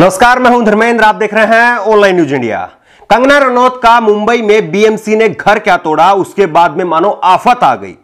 नमस्कार मैं हूं धर्मेंद्र आप देख रहे हैं online news India Kangana Ranaut का मुंबई में बीएमसी ने घर क्या तोड़ा उसके बाद में मानो आफत आ गई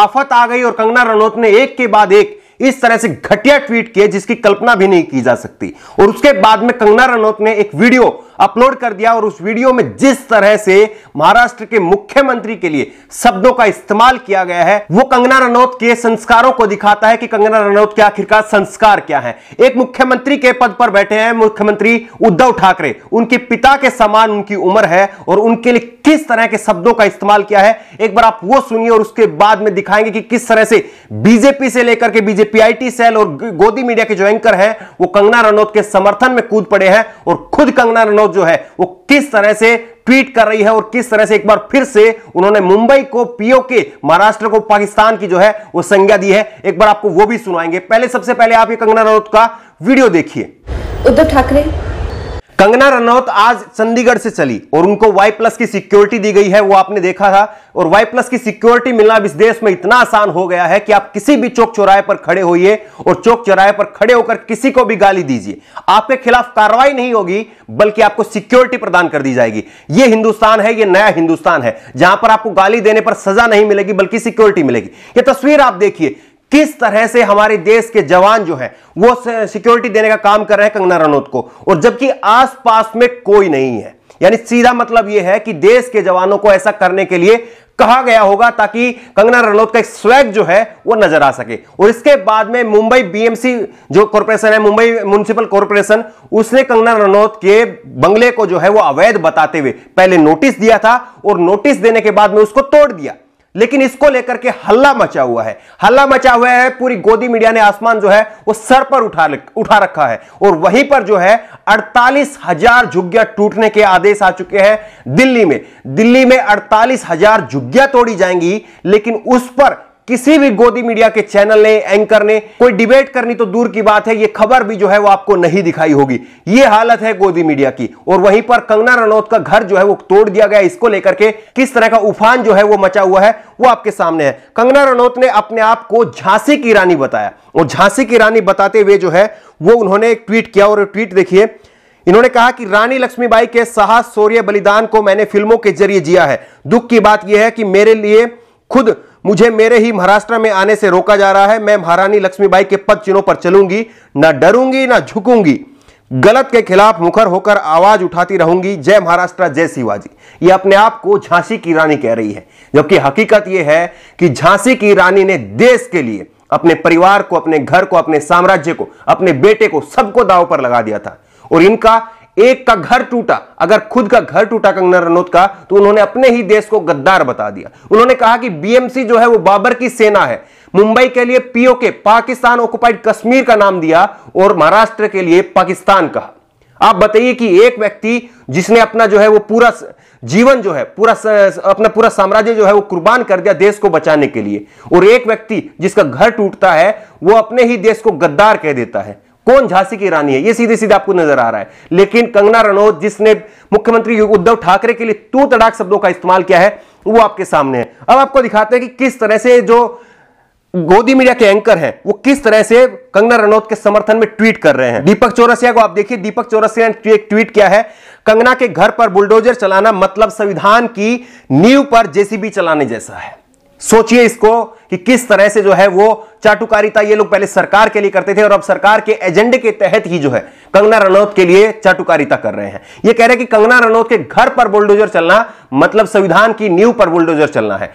आफत आ गई और कंगना रनौत ने एक के बाद एक इस तरह से घटिया ट्वीट किए जिसकी कल्पना भी नहीं की जा सकती और उसके बाद में कंगना रनौत ने एक वीडियो अपलोड कर दिया और उस वीडियो में जिस तरह से महाराष्ट्र के मुख्यमंत्री के लिए शब्दों का इस्तेमाल किया गया है वो कंगना रनौत के संस्कारों को दिखाता है कि कंगना रनौत के आखिरकार संस्कार क्या है एक मुख्यमंत्री के पद पर बैठे हैं मुख्यमंत्री उद्धव ठाकरे उनके पिता के समान उनकी उम्र है और उनके लिए किस तरह के शब्दों का इस्तेमाल किया है एक बार आप वो सुनिए और उसके बाद में दिखाएंगे कि किस तरह से बीजेपी से लेकर के बीजेपी ये पीआईटी सेल और गोदी मीडिया के जो एंकर हैं वो कंगना रनौत के समर्थन में कूद पड़े हैं और खुद कंगना रनौत जो है वो किस तरह से ट्वीट कर रही है और किस तरह से एक बार फिर से उन्होंने मुंबई को पीओके महाराष्ट्र को पाकिस्तान की जो है वो संज्ञा दी है एक बार आपको वो भी सुनाएंगे पहले सबसे पहले आप ये कंगना रनौत का वीडियो देखिए उद्धव ठाकरे कंगना रनौत आज चंडीगढ़ से चली और उनको वाई प्लस की सिक्योरिटी दी गई है वो आपने देखा था और वाई प्लस की सिक्योरिटी मिलना अब इस देश में इतना आसान हो गया है कि आप किसी भी चौक चौराहे पर खड़े होइए और चौक चौराहे पर खड़े होकर किसी को भी गाली दीजिए आपके खिलाफ कार्रवाई नहीं होगी बल्कि आपको सिक्योरिटी प्रदान कर दी जाएगी ये हिंदुस्तान है ये नया हिंदुस्तान है जहां पर आपको गाली देने पर सजा नहीं मिलेगी बल्कि सिक्योरिटी मिलेगी यह तस्वीर आप देखिए किस तरह से हमारे देश के जवान जो है वो सिक्योरिटी देने का काम कर रहे हैं कंगना रनौत को और जबकि आसपास में कोई नहीं है यानी सीधा मतलब यह है कि देश के जवानों को ऐसा करने के लिए कहा गया होगा ताकि कंगना रनौत का एक स्वैग जो है वो नजर आ सके और इसके बाद में मुंबई बीएमसी जो कॉरपोरेशन है मुंबई म्यूनिसिपल कॉरपोरेशन उसने कंगना रनौत के बंगले को जो है वो अवैध बताते हुए पहले नोटिस दिया था और नोटिस देने के बाद में उसको तोड़ दिया लेकिन इसको लेकर के हल्ला मचा हुआ है हल्ला मचा हुआ है पूरी गोदी मीडिया ने आसमान जो है वो सर पर उठा उठा रखा है और वहीं पर जो है अड़तालीस हजार झुग्गिया टूटने के आदेश आ चुके हैं दिल्ली में दिल्ली में अड़तालीस हजार झुग्गिया तोड़ी जाएंगी लेकिन उस पर किसी भी गोदी मीडिया के चैनल ने एंकर ने कोई डिबेट करनी तो दूर की बात है ये खबर भी जो है वो आपको नहीं दिखाई होगी ये हालत है गोदी मीडिया की और वहीं पर कंगना रनौत का घर जो है वो तोड़ दिया गया इसको लेकर के किस तरह का उफान जो है वो मचा हुआ है वो आपके सामने है कंगना रनौत ने अपने आप को झांसी की रानी बताया और झांसी की रानी बताते हुए जो है वो उन्होंने एक ट्वीट किया और ट्वीट देखिए इन्होंने कहा कि रानी लक्ष्मीबाई के साहस शौर्य बलिदान को मैंने फिल्मों के जरिए जिया है दुख की बात यह है कि मेरे लिए खुद मुझे मेरे ही महाराष्ट्र में आने से रोका जा रहा है मैं महारानी लक्ष्मीबाई के पद चिन्हों पर चलूंगी ना डरूंगी ना झुकूंगी गलत के खिलाफ मुखर होकर आवाज उठाती रहूंगी जय महाराष्ट्र जय शिवाजी ये अपने आप को झांसी की रानी कह रही है जबकि हकीकत यह है कि झांसी की रानी ने देश के लिए अपने परिवार को अपने घर को अपने साम्राज्य को अपने बेटे को सबको दाव पर लगा दिया था और इनका एक का घर टूटा अगर खुद का घर टूटा कंगना रनौत का तो उन्होंने अपने ही देश को गद्दार बता दिया उन्होंने कहा कि बीएमसी जो है वो बाबर की सेना है मुंबई के लिए पीओके पाकिस्तान ऑक्युपाइड कश्मीर का नाम दिया और महाराष्ट्र के लिए पाकिस्तान कहा आप बताइए कि एक व्यक्ति जिसने अपना जो है वो पूरा जीवन जो है पूरा अपना पूरा साम्राज्य जो है वो कुर्बान कर दिया देश को बचाने के लिए और एक व्यक्ति जिसका घर टूटता है वो अपने ही देश को गद्दार कह देता है कौन झांसी की रानी है ये सीधे सीधे आपको नजर आ रहा है लेकिन कंगना रनौत जिसने मुख्यमंत्री उद्धव ठाकरे के लिए तू तड़ाक शब्दों का इस्तेमाल किया है वो आपके सामने है अब आपको दिखाते हैं कि किस तरह से जो गोदी मीडिया के एंकर हैं वो किस तरह से कंगना रनौत के समर्थन में ट्वीट कर रहे हैं दीपक चौरसिया को आप देखिए दीपक चौरसिया ने एक ट्वीट किया है कंगना के घर पर बुलडोजर चलाना मतलब संविधान की नींव पर जेसीबी चलाने जैसा है सोचिए इसको कि किस तरह से जो है वो चाटुकारिता ये लोग पहले सरकार के लिए करते थे और अब सरकार के एजेंडे के तहत ही जो है कंगना रनौत के लिए चाटुकारिता कर रहे हैं ये कह रहे हैं कि कंगना रनौत के घर पर बुलडोजर चलना मतलब संविधान की नींव पर बुलडोजर चलना है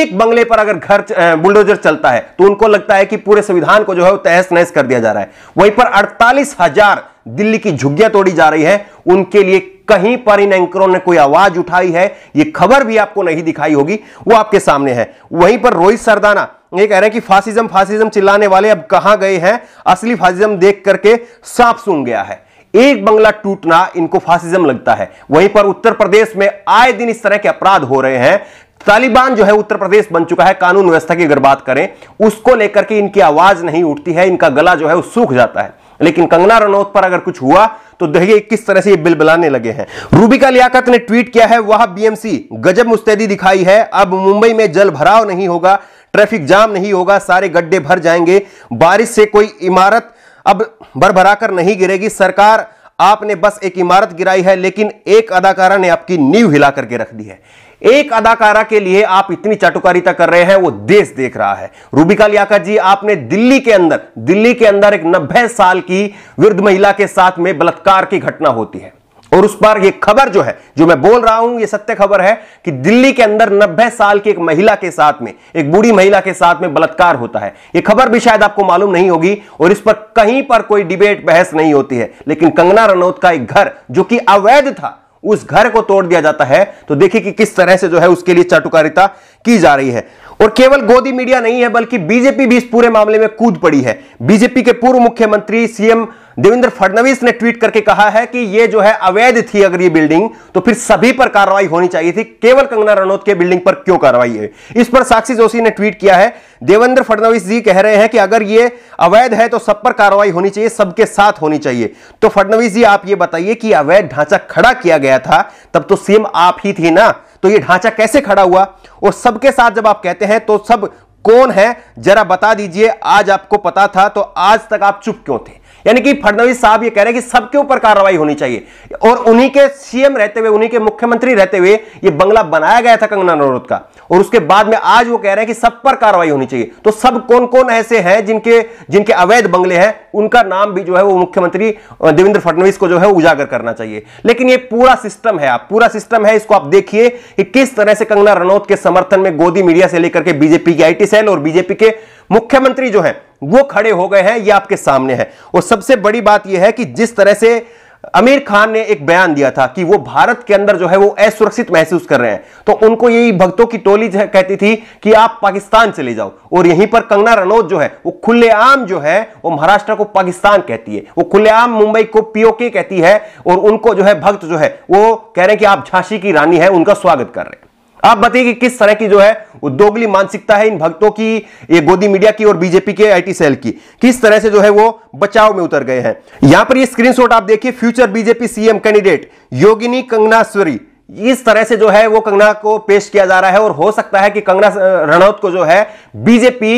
एक बंगले पर अगर घर बुलडोजर चलता है तो उनको लगता है कि पूरे संविधान को जो है तहस नहस कर दिया जा रहा है वहीं पर अड़तालीस दिल्ली की झुग्गियां तोड़ी जा रही है उनके लिए कहीं पर इन एंकरों ने कोई आवाज उठाई है ये खबर भी आपको नहीं दिखाई होगी वो आपके सामने है वहीं पर रोहित सरदाना ये कह रहे हैं कि फासिज्म फासिज्म चिल्लाने वाले अब कहां गए हैं असली फासिज्म देख करके सांप सुन गया है एक बंगला टूटना इनको फासिज्म लगता है वहीं पर उत्तर प्रदेश में आए दिन इस तरह के अपराध हो रहे हैं तालिबान जो है उत्तर प्रदेश बन चुका है कानून व्यवस्था की अगर बात करें उसको लेकर के इनकी आवाज नहीं उठती है इनका गला जो है वो सूख जाता है लेकिन कंगना रनौत पर अगर कुछ हुआ तो देखिए किस तरह से ये बिलाने लगे हैं रूबिका लियाकत ने ट्वीट किया है वह बीएमसी गजब मुस्तैदी दिखाई है अब मुंबई में जल भराव नहीं होगा ट्रैफिक जाम नहीं होगा सारे गड्ढे भर जाएंगे बारिश से कोई इमारत अब भरभराकर नहीं गिरेगी सरकार आपने बस एक इमारत गिराई है लेकिन एक अदाकारा ने आपकी नींव हिला करके रख दी है एक अदाकारा के लिए आप इतनी चाटुकारिता कर रहे हैं वो देश देख रहा है रूबिका लियाकत जी आपने दिल्ली के अंदर दिल्ली के अंदर एक नब्बे साल की वृद्ध महिला के साथ में बलात्कार की घटना होती है और उस पर ये खबर जो है जो मैं बोल रहा हूं यह सत्य खबर है कि दिल्ली के अंदर नब्बे साल की एक महिला के साथ में एक बूढ़ी महिला के साथ में बलात्कार होता है यह खबर भी शायद आपको मालूम नहीं होगी और इस पर कहीं पर कोई डिबेट बहस नहीं होती है लेकिन कंगना रनौत का एक घर जो कि अवैध था उस घर को तोड़ दिया जाता है तो देखिए कि किस तरह से जो है उसके लिए चाटुकारिता की जा रही है और केवल गोदी मीडिया नहीं है बल्कि बीजेपी भी इस पूरे मामले में कूद पड़ी है बीजेपी के पूर्व मुख्यमंत्री सीएम देवेंद्र फडणवीस ने ट्वीट करके कहा है कि ये जो है अवैध थी अगर ये बिल्डिंग तो फिर सभी पर कार्रवाई होनी चाहिए थी केवल कंगना रनौत के बिल्डिंग पर क्यों कार्रवाई है इस पर साक्षी जोशी ने ट्वीट किया है देवेंद्र फडणवीस जी कह रहे हैं कि अगर ये अवैध है तो सब पर कार्रवाई होनी चाहिए सबके साथ होनी चाहिए तो फडणवीस जी आप ये बताइए कि अवैध ढांचा खड़ा किया गया था तब तो सीएम आप ही थी ना तो ये ढांचा कैसे खड़ा हुआ और सबके साथ जब आप कहते हैं तो सब कौन है जरा बता दीजिए आज आपको पता था तो आज तक आप चुप क्यों थे यानी कि फडणवीस साहब ये कह रहे हैं कि सबके ऊपर कार्रवाई होनी चाहिए और उन्हीं के सीएम रहते हुए उन्हीं के मुख्यमंत्री रहते हुए ये बंगला बनाया गया था कंगना नरोत का और उसके बाद में आज वो कह रहे हैं कि सब पर कार्रवाई होनी चाहिए तो सब कौन कौन ऐसे हैं जिनके जिनके अवैध बंगले हैं उनका नाम भी जो है वो मुख्यमंत्री देवेंद्र फडणवीस को जो है उजागर करना चाहिए लेकिन ये पूरा सिस्टम है आप पूरा सिस्टम है इसको आप देखिए कि किस तरह से कंगना रनौत के समर्थन में गोदी मीडिया से लेकर के बीजेपी की आईटी सेल और बीजेपी के मुख्यमंत्री जो है वो खड़े हो गए हैं ये आपके सामने है और सबसे बड़ी बात यह है कि जिस तरह से आमिर खान ने एक बयान दिया था कि वो भारत के अंदर जो है वो असुरक्षित महसूस कर रहे हैं तो उनको यही भक्तों की टोली कहती थी कि आप पाकिस्तान चले जाओ और यहीं पर कंगना रनौत जो है वो खुलेआम जो है वो महाराष्ट्र को पाकिस्तान कहती है वो खुलेआम मुंबई को पीओके कहती है और उनको जो है भक्त जो है वो कह रहे हैं कि आप झांसी की रानी है उनका स्वागत कर रहे हैं आप बताइए कि किस तरह की जो है उद्योगली मानसिकता है इन भक्तों की ये गोदी मीडिया की और बीजेपी के आईटी सेल की किस तरह से जो है वो बचाव में उतर गए हैं यहां पर ये स्क्रीनशॉट आप देखिए फ्यूचर बीजेपी सीएम कैंडिडेट योगिनी कंगनाश्वरी इस तरह से जो है वो कंगना को पेश किया जा रहा है और हो सकता है कि कंगना रनौत को जो है बीजेपी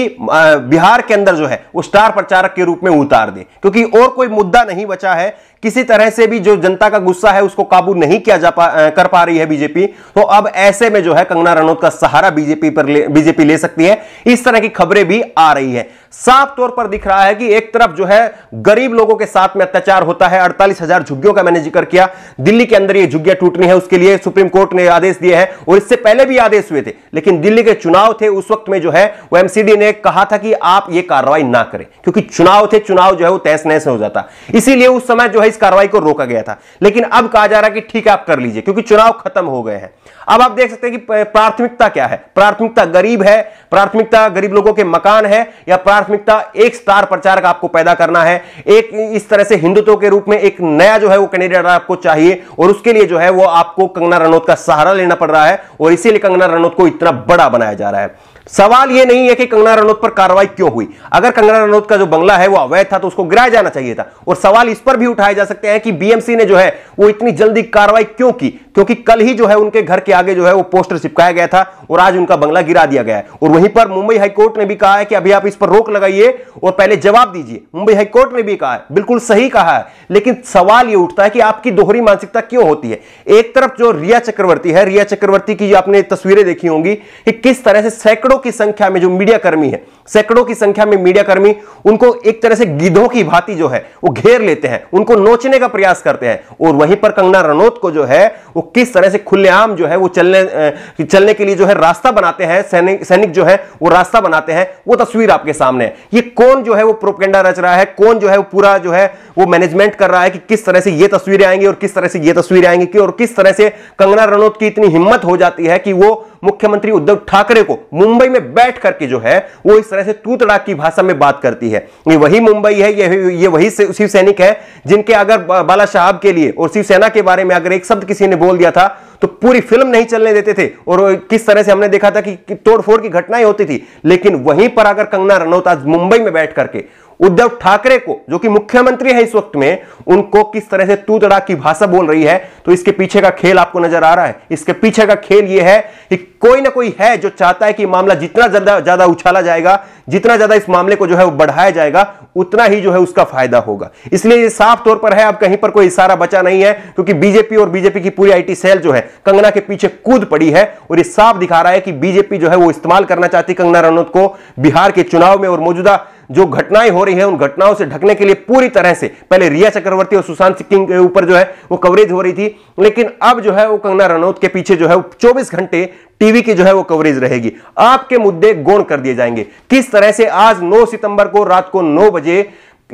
बिहार के अंदर जो है वो स्टार प्रचारक के रूप में उतार दे क्योंकि और कोई मुद्दा नहीं बचा है किसी तरह से भी जो जनता का गुस्सा है उसको काबू नहीं किया जा पा कर पा रही है बीजेपी तो अब ऐसे में जो है कंगना रनौत का सहारा बीजेपी पर ले बीजेपी ले सकती है इस तरह की खबरें भी आ रही है साफ तौर पर दिख रहा है कि एक तरफ जो है गरीब लोगों के साथ में अत्याचार होता है अड़तालीस हजार झुग्गियों का मैंने जिक्र किया दिल्ली के अंदर ये झुग्गियां टूटनी है उसके लिए सुप्रीम कोर्ट ने आदेश दिए हैं और इससे पहले भी आदेश हुए थे लेकिन दिल्ली के चुनाव थे उस वक्त में जो है वो एमसीडी ने कहा था कि आप ये कार्रवाई ना करें क्योंकि चुनाव थे चुनाव जो है वो तहस नहस हो जाता इसीलिए उस समय जो है इस कार्रवाई को रोका गया था लेकिन अब कहा जा रहा है कि ठीक है आप कर लीजिए क्योंकि चुनाव खत्म हो गए हैं अब आप देख सकते हैं कि प्राथमिकता क्या है प्राथमिकता गरीब है प्राथमिकता गरीब लोगों के मकान है या प्राथमिकता एक स्टार प्रचारक आपको पैदा करना है एक इस तरह से हिंदुत्व के रूप में एक नया जो है वो कैंडिडेट आपको चाहिए और उसके लिए जो है वो आपको कंगना रनौत का सहारा लेना पड़ रहा है और इसीलिए कंगना रनौत को इतना बड़ा बनाया जा रहा है सवाल यह नहीं है कि कंगना रनौत पर कार्रवाई क्यों हुई अगर कंगना रनौत का जो बंगला है वो अवैध था तो उसको गिराया जाना चाहिए था और सवाल इस पर भी उठाए जा सकते हैं कि बीएमसी ने जो है वो इतनी जल्दी कार्रवाई क्यों की क्योंकि कल ही जो है उनके घर के आगे जो है वो पोस्टर चिपकाया गया था और आज उनका बंगला गिरा दिया गया है और वहीं पर मुंबई हाईकोर्ट ने भी कहा है कि अभी आप इस पर रोक लगाइए और पहले जवाब दीजिए मुंबई हाईकोर्ट ने भी कहा है बिल्कुल सही कहा है लेकिन सवाल यह उठता है कि आपकी दोहरी मानसिकता क्यों होती है एक तरफ जो रिया चक्रवर्ती है रिया चक्रवर्ती की आपने तस्वीरें देखी होंगी कि किस तरह से सैकड़ों की संख्या में जो मीडियाकर्मी है सैकड़ों की संख्या में मीडियाकर्मी उनको एक तरह से गिद्धों की भांति जो है वो घेर लेते हैं उनको नोचने का प्रयास करते हैं और वहीं पर कंगना रनौत को जो है वो किस तरह से खुलेआम जो है वो चलने चलने के लिए जो है रास्ता बनाते हैं सैनिक सैनिक जो है वो रास्ता बनाते हैं वो तस्वीर आपके सामने है ये कौन जो है वो प्रोपेंडा रच रहा है कौन जो है वो पूरा जो है वो मैनेजमेंट कर रहा है कि किस तरह से ये तस्वीरें आएंगी और किस तरह से ये तस्वीरें आएंगी और किस तरह से कंगना रनौत की इतनी हिम्मत हो जाती है कि वो मुख्यमंत्री उद्धव ठाकरे को मुंबई में बैठ करके जो है वो इस तरह से तू तड़ाक की भाषा में बात करती है ये वही मुंबई है ये ये वही से, शिव सैनिक है जिनके अगर बाला साहब के लिए और शिवसेना के बारे में अगर एक शब्द किसी ने बोल दिया था तो पूरी फिल्म नहीं चलने देते थे और किस तरह से हमने देखा था कि तोड़फोड़ की घटनाएं होती थी लेकिन वहीं पर अगर कंगना रनौत आज मुंबई में बैठ करके उद्धव ठाकरे को जो कि मुख्यमंत्री है इस वक्त में उनको किस तरह से तू तड़ा की भाषा बोल रही है तो इसके पीछे का खेल आपको नजर आ रहा है इसके पीछे का खेल यह है कि कोई ना कोई है जो चाहता है कि मामला जितना ज्यादा ज्यादा उछाला जाएगा जितना ज्यादा इस मामले को जो है वो बढ़ाया जाएगा उतना ही जो है उसका फायदा होगा इसलिए ये साफ तौर पर है अब कहीं पर कोई इशारा बचा नहीं है क्योंकि बीजेपी और बीजेपी की पूरी आईटी सेल जो है कंगना के पीछे कूद पड़ी है और ये साफ दिखा रहा है कि बीजेपी जो है वो इस्तेमाल करना चाहती कंगना रनौत को बिहार के चुनाव में और मौजूदा जो घटनाएं हो रही है उन घटनाओं से ढकने के लिए पूरी तरह से पहले रिया चक्रवर्ती और सुशांत सिंह के ऊपर जो है वो कवरेज हो रही थी लेकिन अब जो है वो कंगना रनौत के पीछे जो है चौबीस घंटे टीवी की जो है वो कवरेज रहेगी आपके मुद्दे गौण कर दिए जाएंगे किस तरह से आज 9 सितंबर को रात को 9 बजे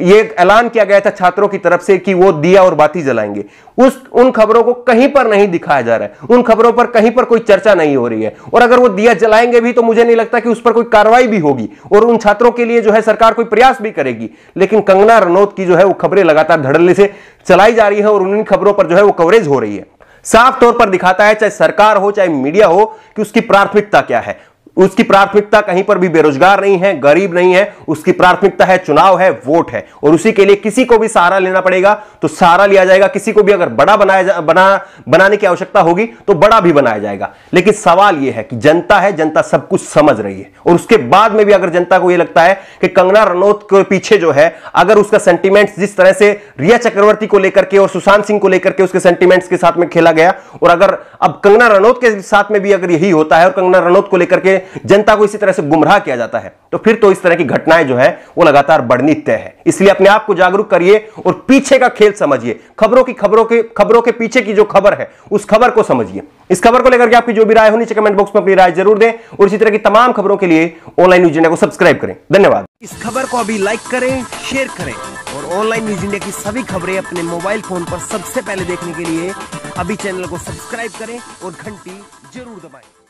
ये ऐलान किया गया था छात्रों की तरफ से कि वो दिया और बाती जलाएंगे उस उन खबरों को कहीं पर नहीं दिखाया जा रहा है उन खबरों पर कहीं पर कोई चर्चा नहीं हो रही है और अगर वो दिया जलाएंगे भी तो मुझे नहीं लगता कि उस पर कोई कार्रवाई भी होगी और उन छात्रों के लिए जो है सरकार कोई प्रयास भी करेगी लेकिन कंगना रनौत की जो है वो खबरें लगातार धड़ल्ले से चलाई जा रही है और उन खबरों पर जो है वो कवरेज हो रही है साफ तौर पर दिखाता है चाहे सरकार हो चाहे मीडिया हो कि उसकी प्राथमिकता क्या है उसकी प्राथमिकता कहीं पर भी बेरोजगार नहीं है गरीब नहीं है उसकी प्राथमिकता है चुनाव है वोट है और उसी के लिए किसी को भी सहारा लेना पड़ेगा तो सहारा लिया जाएगा किसी को भी अगर बड़ा बनाया जा, बना बनाने की आवश्यकता होगी तो बड़ा भी बनाया जाएगा लेकिन सवाल यह है कि जनता है जनता सब कुछ समझ रही है और उसके बाद में भी अगर जनता को यह लगता है कि कंगना रनौत के पीछे जो है अगर उसका सेंटिमेंट्स जिस तरह से रिया चक्रवर्ती को लेकर के और सुशांत सिंह को लेकर के उसके सेंटिमेंट्स के साथ में खेला गया और अगर अब कंगना रनौत के साथ में भी अगर यही होता है और कंगना रनौत को लेकर के जनता को इसी तरह से गुमराह किया जाता है तो फिर तो इस तरह की घटनाएं जो है वो लगातार बढ़नी तय है इसलिए अपने आप को जागरूक करिए और पीछे का खेल समझिए खबरों की खबरों के खबरों के पीछे की जो खबर है उस खबर को समझिए इस खबर को लेकर के आपकी जो भी राय होनी चाहिए कमेंट बॉक्स में अपनी राय जरूर दें और इसी तरह की तमाम खबरों के लिए ऑनलाइन न्यूज इंडिया को सब्सक्राइब करें धन्यवाद इस खबर को अभी लाइक करें शेयर करें और ऑनलाइन न्यूज इंडिया की सभी खबरें अपने मोबाइल फोन पर सबसे पहले देखने के लिए अभी चैनल को सब्सक्राइब करें और घंटी जरूर दबाएं